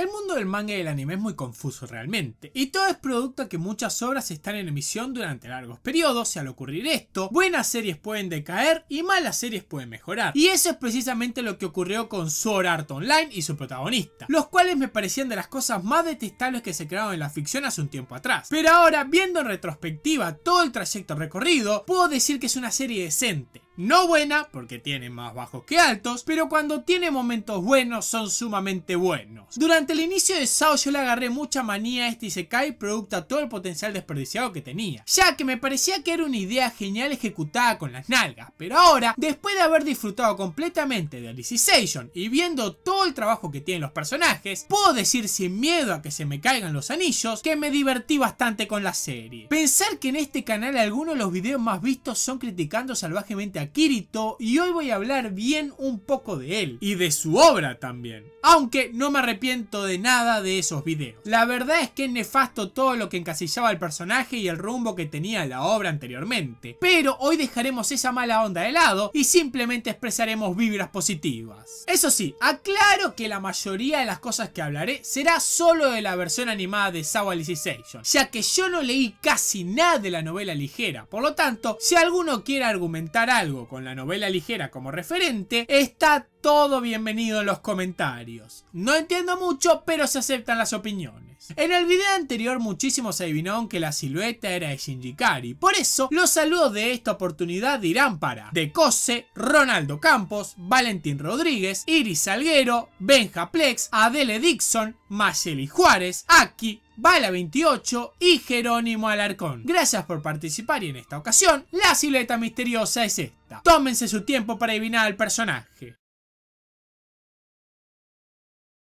El mundo del manga y del anime es muy confuso realmente, y todo es producto de que muchas obras están en emisión durante largos periodos, y al ocurrir esto, buenas series pueden decaer y malas series pueden mejorar. Y eso es precisamente lo que ocurrió con Sword Art Online y su protagonista, los cuales me parecían de las cosas más detestables que se crearon en la ficción hace un tiempo atrás. Pero ahora, viendo en retrospectiva todo el trayecto recorrido, puedo decir que es una serie decente no buena, porque tiene más bajos que altos, pero cuando tiene momentos buenos son sumamente buenos. Durante el inicio de Sao yo le agarré mucha manía a este Isekai producto a todo el potencial desperdiciado que tenía, ya que me parecía que era una idea genial ejecutada con las nalgas, pero ahora, después de haber disfrutado completamente de Alicization y viendo todo el trabajo que tienen los personajes, puedo decir sin miedo a que se me caigan los anillos que me divertí bastante con la serie. Pensar que en este canal algunos de los videos más vistos son criticando salvajemente a Kirito y hoy voy a hablar bien un poco de él y de su obra también. Aunque no me arrepiento de nada de esos videos. La verdad es que es nefasto todo lo que encasillaba el personaje y el rumbo que tenía la obra anteriormente. Pero hoy dejaremos esa mala onda de lado y simplemente expresaremos vibras positivas. Eso sí, aclaro que la mayoría de las cosas que hablaré será solo de la versión animada de Sawa Alicization, ya que yo no leí casi nada de la novela ligera. Por lo tanto, si alguno quiere argumentar algo con la novela ligera como referente, está todo bienvenido en los comentarios. No entiendo mucho, pero se aceptan las opiniones. En el video anterior muchísimos adivinaron que la silueta era de Shinji Kari, por eso los saludos de esta oportunidad dirán irán para Decose, Ronaldo Campos, Valentín Rodríguez, Iris Salguero, Benja Plex, Adele Dixon, Mayeli Juárez, Aki, Bala 28 y Jerónimo Alarcón. Gracias por participar y en esta ocasión la silueta misteriosa es esta. Tómense su tiempo para adivinar al personaje.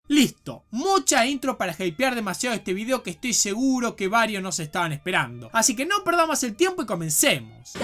Listo, mucha intro para hypear demasiado este video que estoy seguro que varios nos estaban esperando. Así que no perdamos el tiempo y comencemos.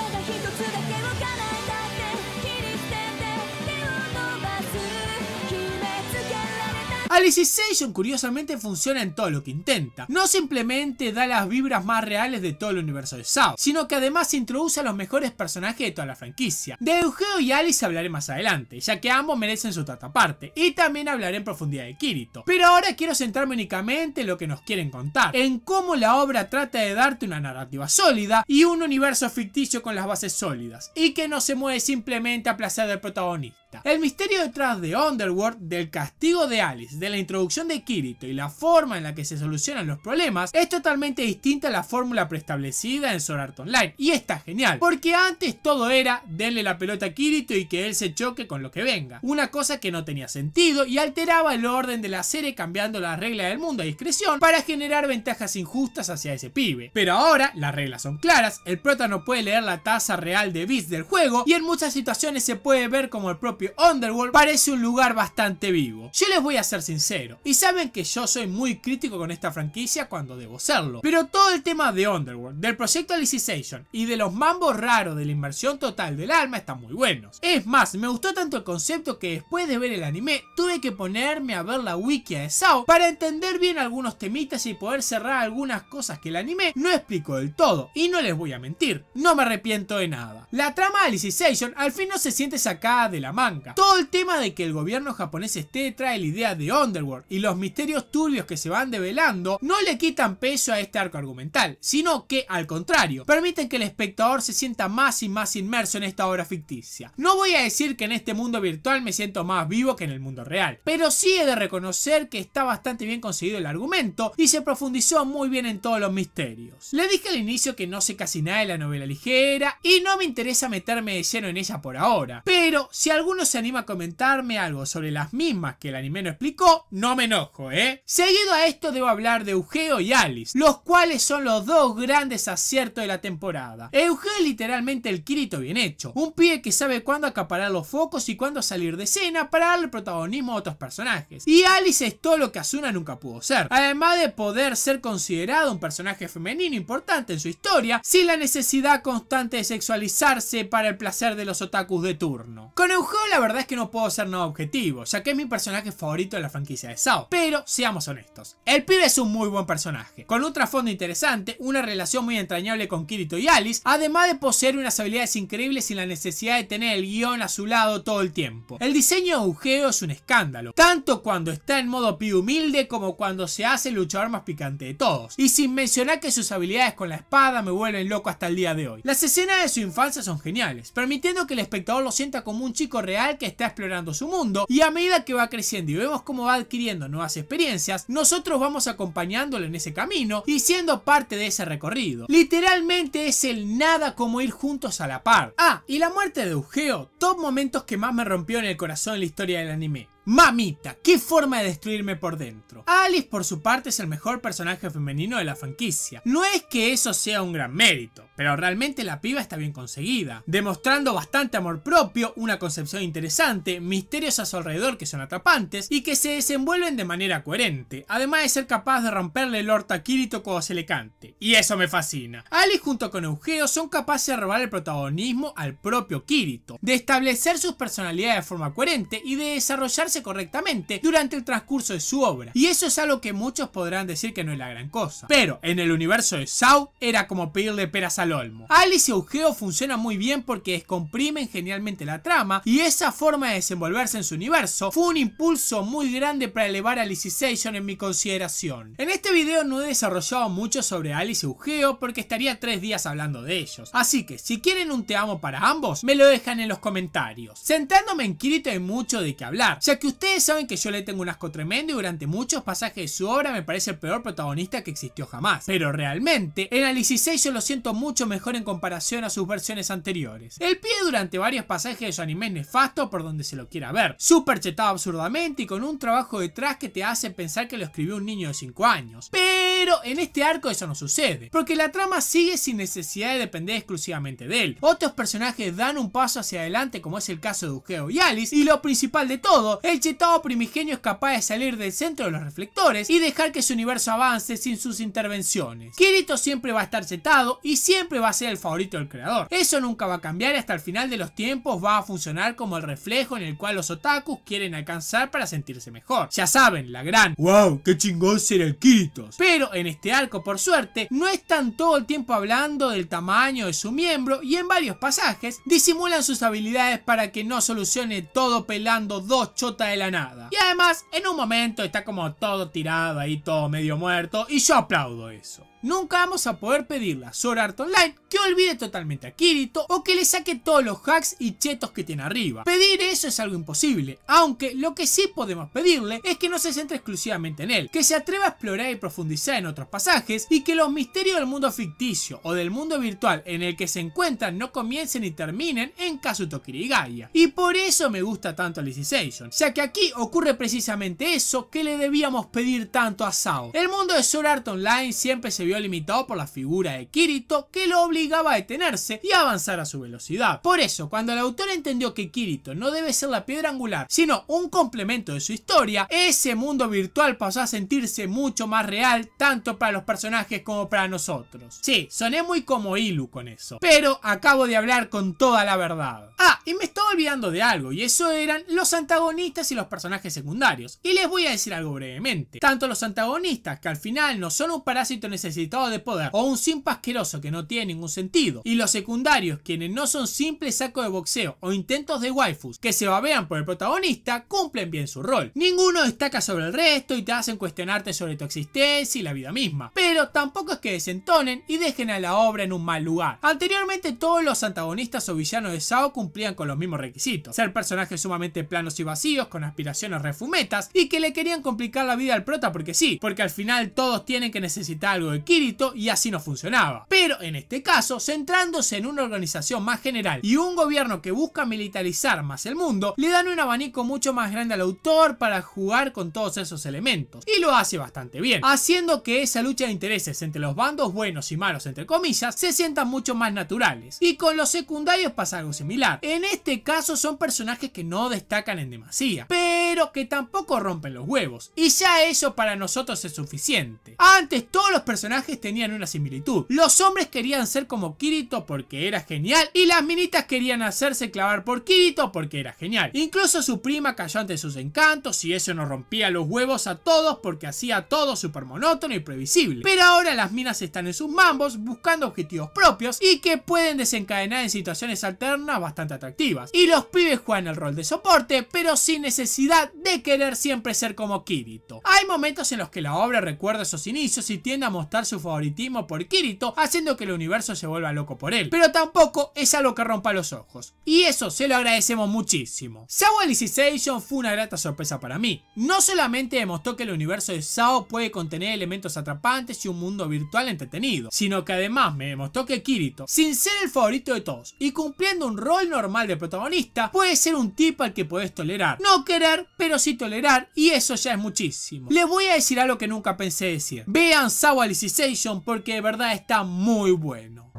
Alicization curiosamente funciona en todo lo que intenta. No simplemente da las vibras más reales de todo el universo de Sao, sino que además introduce a los mejores personajes de toda la franquicia. De Eugeo y Alice hablaré más adelante, ya que ambos merecen su trata aparte, y también hablaré en profundidad de Kirito. Pero ahora quiero centrarme únicamente en lo que nos quieren contar, en cómo la obra trata de darte una narrativa sólida y un universo ficticio con las bases sólidas, y que no se mueve simplemente a placer del protagonista. El misterio detrás de Underworld, del castigo de Alice, de la introducción de Kirito y la forma en la que se solucionan los problemas es totalmente distinta a la fórmula preestablecida en Sword Art Online y está genial, porque antes todo era denle la pelota a Kirito y que él se choque con lo que venga, una cosa que no tenía sentido y alteraba el orden de la serie cambiando las reglas del mundo a discreción para generar ventajas injustas hacia ese pibe. Pero ahora las reglas son claras, el prota no puede leer la tasa real de bits del juego y en muchas situaciones se puede ver como el propio Underworld parece un lugar bastante vivo. Yo les voy a ser sincero, y saben que yo soy muy crítico con esta franquicia cuando debo serlo, pero todo el tema de Underworld, del proyecto Alicization y de los mambos raros de la inversión total del alma están muy buenos. Es más, me gustó tanto el concepto que después de ver el anime tuve que ponerme a ver la wiki de Sao para entender bien algunos temitas y poder cerrar algunas cosas que el anime no explicó del todo, y no les voy a mentir, no me arrepiento de nada. La trama de Alicization al fin no se siente sacada de la mano todo el tema de que el gobierno japonés esté trae la idea de Underworld y los misterios turbios que se van develando no le quitan peso a este arco argumental, sino que al contrario, permiten que el espectador se sienta más y más inmerso en esta obra ficticia. No voy a decir que en este mundo virtual me siento más vivo que en el mundo real, pero sí he de reconocer que está bastante bien conseguido el argumento y se profundizó muy bien en todos los misterios. Le dije al inicio que no sé casi nada de la novela ligera y no me interesa meterme de lleno en ella por ahora, pero si algún se anima a comentarme algo sobre las mismas que el anime no explicó, no me enojo, ¿eh? Seguido a esto debo hablar de Eugeo y Alice, los cuales son los dos grandes aciertos de la temporada. Eugeo es literalmente el Kirito bien hecho, un pie que sabe cuándo acaparar los focos y cuándo salir de escena para darle protagonismo a otros personajes. Y Alice es todo lo que Asuna nunca pudo ser, además de poder ser considerado un personaje femenino importante en su historia, sin la necesidad constante de sexualizarse para el placer de los otakus de turno. Con Eugeo la verdad es que no puedo ser nada objetivo, ya que es mi personaje favorito de la franquicia de Sao. Pero seamos honestos, el pibe es un muy buen personaje, con un trasfondo interesante, una relación muy entrañable con Kirito y Alice, además de poseer unas habilidades increíbles sin la necesidad de tener el guión a su lado todo el tiempo. El diseño de Ugeo es un escándalo, tanto cuando está en modo pibe humilde como cuando se hace el luchador más picante de todos. Y sin mencionar que sus habilidades con la espada me vuelven loco hasta el día de hoy. Las escenas de su infancia son geniales, permitiendo que el espectador lo sienta como un chico real que está explorando su mundo y a medida que va creciendo y vemos cómo va adquiriendo nuevas experiencias, nosotros vamos acompañándolo en ese camino y siendo parte de ese recorrido. Literalmente es el nada como ir juntos a la par. Ah, y la muerte de Eugeo, dos momentos que más me rompió en el corazón en la historia del anime. Mamita, qué forma de destruirme por dentro. Alice por su parte es el mejor personaje femenino de la franquicia. No es que eso sea un gran mérito, pero realmente la piba está bien conseguida, demostrando bastante amor propio, una concepción interesante, misterios a su alrededor que son atrapantes y que se desenvuelven de manera coherente, además de ser capaz de romperle el orto a Kirito cuando se le cante. Y eso me fascina. Alice junto con Eugeo son capaces de robar el protagonismo al propio Kirito, de establecer sus personalidades de forma coherente y de desarrollarse correctamente durante el transcurso de su obra. Y eso es algo que muchos podrán decir que no es la gran cosa. Pero en el universo de Saw era como pedirle peras al olmo. Alice y Eugeo funcionan muy bien porque descomprimen genialmente la trama y esa forma de desenvolverse en su universo fue un impulso muy grande para elevar a Alice Alicization en mi consideración. En este video no he desarrollado mucho sobre Alice y Eugeo porque estaría tres días hablando de ellos. Así que si quieren un te amo para ambos, me lo dejan en los comentarios. Sentándome en Kirito hay mucho de qué hablar, ya que ustedes saben que yo le tengo un asco tremendo y durante muchos pasajes de su obra me parece el peor protagonista que existió jamás. Pero realmente, en Alice 6 yo lo siento mucho mejor en comparación a sus versiones anteriores. El pie durante varios pasajes de su anime es nefasto por donde se lo quiera ver, super chetado absurdamente y con un trabajo detrás que te hace pensar que lo escribió un niño de 5 años. Pero en este arco eso no sucede, porque la trama sigue sin necesidad de depender exclusivamente de él. Otros personajes dan un paso hacia adelante como es el caso de Ugeo y Alice y lo principal de todo el chetado primigenio es capaz de salir del centro de los reflectores y dejar que su universo avance sin sus intervenciones. Kirito siempre va a estar chetado y siempre va a ser el favorito del creador. Eso nunca va a cambiar y hasta el final de los tiempos va a funcionar como el reflejo en el cual los otakus quieren alcanzar para sentirse mejor. Ya saben, la gran ¡Wow! ¡Qué chingón ser el Kirito! Pero en este arco, por suerte, no están todo el tiempo hablando del tamaño de su miembro y en varios pasajes disimulan sus habilidades para que no solucione todo pelando dos chotas de la nada. Y además, en un momento está como todo tirado ahí, todo medio muerto, y yo aplaudo eso. Nunca vamos a poder pedirle a Sword Art Online que olvide totalmente a Kirito o que le saque todos los hacks y chetos que tiene arriba. Pedir eso es algo imposible, aunque lo que sí podemos pedirle es que no se centre exclusivamente en él, que se atreva a explorar y profundizar en otros pasajes y que los misterios del mundo ficticio o del mundo virtual en el que se encuentran no comiencen y terminen en Kazuto Kirigaya. Y por eso me gusta tanto Alicization, ya que aquí ocurre precisamente eso que le debíamos pedir tanto a Sao. El mundo de Sword Art Online siempre se vio limitado por la figura de Kirito que lo obligaba a detenerse y avanzar a su velocidad. Por eso, cuando el autor entendió que Kirito no debe ser la piedra angular, sino un complemento de su historia, ese mundo virtual pasó a sentirse mucho más real tanto para los personajes como para nosotros. Sí, soné muy como Ilu con eso, pero acabo de hablar con toda la verdad. Ah, y me estaba olvidando de algo, y eso eran los antagonistas y los personajes secundarios. Y les voy a decir algo brevemente. Tanto los antagonistas, que al final no son un parásito necesario de poder o un simple asqueroso que no tiene ningún sentido. Y los secundarios, quienes no son simples sacos de boxeo o intentos de waifus que se babean por el protagonista, cumplen bien su rol. Ninguno destaca sobre el resto y te hacen cuestionarte sobre tu existencia y la vida misma. Pero tampoco es que desentonen y dejen a la obra en un mal lugar. Anteriormente todos los antagonistas o villanos de Sao cumplían con los mismos requisitos. Ser personajes sumamente planos y vacíos, con aspiraciones refumetas y que le querían complicar la vida al prota porque sí, porque al final todos tienen que necesitar algo de y así no funcionaba. Pero en este caso, centrándose en una organización más general y un gobierno que busca militarizar más el mundo, le dan un abanico mucho más grande al autor para jugar con todos esos elementos. Y lo hace bastante bien, haciendo que esa lucha de intereses entre los bandos buenos y malos, entre comillas, se sientan mucho más naturales. Y con los secundarios pasa algo similar. En este caso son personajes que no destacan en demasía, pero que tampoco rompen los huevos. Y ya eso para nosotros es suficiente. Antes todos los personajes tenían una similitud. Los hombres querían ser como Kirito porque era genial y las minitas querían hacerse clavar por Kirito porque era genial. Incluso su prima cayó ante sus encantos y eso nos rompía los huevos a todos porque hacía todo súper monótono y previsible. Pero ahora las minas están en sus mambos buscando objetivos propios y que pueden desencadenar en situaciones alternas bastante atractivas. Y los pibes juegan el rol de soporte pero sin necesidad de querer siempre ser como Kirito. Hay momentos en los que la obra recuerda esos inicios y tiende a mostrarse su favoritismo por Kirito, haciendo que el universo se vuelva loco por él. Pero tampoco es algo que rompa los ojos. Y eso se lo agradecemos muchísimo. Sao Alicization fue una grata sorpresa para mí. No solamente demostró que el universo de Sao puede contener elementos atrapantes y un mundo virtual entretenido, sino que además me demostró que Kirito, sin ser el favorito de todos y cumpliendo un rol normal de protagonista, puede ser un tipo al que puedes tolerar. No querer, pero sí tolerar, y eso ya es muchísimo. Les voy a decir algo que nunca pensé decir. Vean Sao Alicization porque de verdad está muy bueno.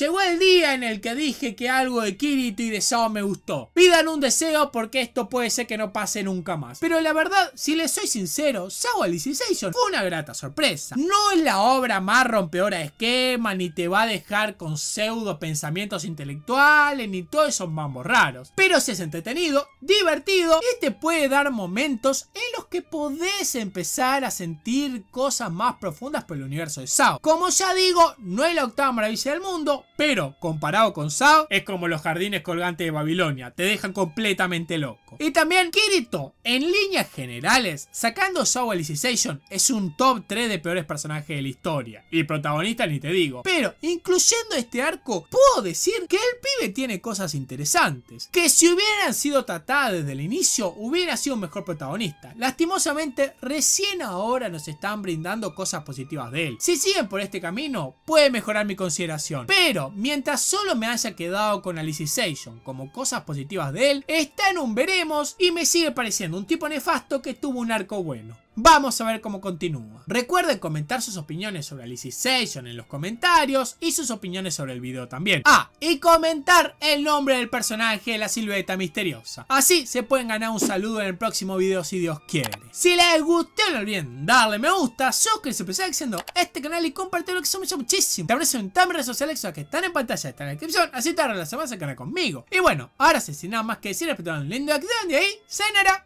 Llegó el día en el que dije que algo de Kirito y de Sao me gustó. Pidan un deseo porque esto puede ser que no pase nunca más. Pero la verdad, si les soy sincero, Sao Alicization fue una grata sorpresa. No es la obra más rompeora de esquema, ni te va a dejar con pseudo pensamientos intelectuales, ni todos esos mambo raros. Pero si es entretenido, divertido y te este puede dar momentos en los que podés empezar a sentir cosas más profundas por el universo de Sao. Como ya digo, no es la octava maravilla del mundo, pero comparado con Sao, es como los jardines colgantes de Babilonia, te dejan completamente loco. Y también Kirito, en líneas generales, sacando Sao Alicization, es un top 3 de peores personajes de la historia. Y protagonista ni te digo. Pero, incluyendo este arco, puedo decir que el pibe tiene cosas interesantes. Que si hubieran sido tratadas desde el inicio, hubiera sido un mejor protagonista. Lastimosamente, recién ahora nos están brindando cosas positivas de él. Si siguen por este camino, puede mejorar mi consideración. Pero, mientras solo me haya quedado con Alicization como cosas positivas de él, está en un veremos y me sigue pareciendo un tipo nefasto que tuvo un arco bueno. Vamos a ver cómo continúa. Recuerden comentar sus opiniones sobre Alice Station en los comentarios y sus opiniones sobre el video también. Ah, y comentar el nombre del personaje de la silueta misteriosa. Así se pueden ganar un saludo en el próximo video si Dios quiere. Si les gustó no olviden darle me gusta, suscribirse, empezar este canal y compartirlo que eso me ayuda muchísimo. Te aprecio en mis redes sociales que están en pantalla, están en la descripción, así te semana se canal conmigo. Y bueno, ahora sí, sin nada más que decir, espero un lindo acción de ahí, cenará.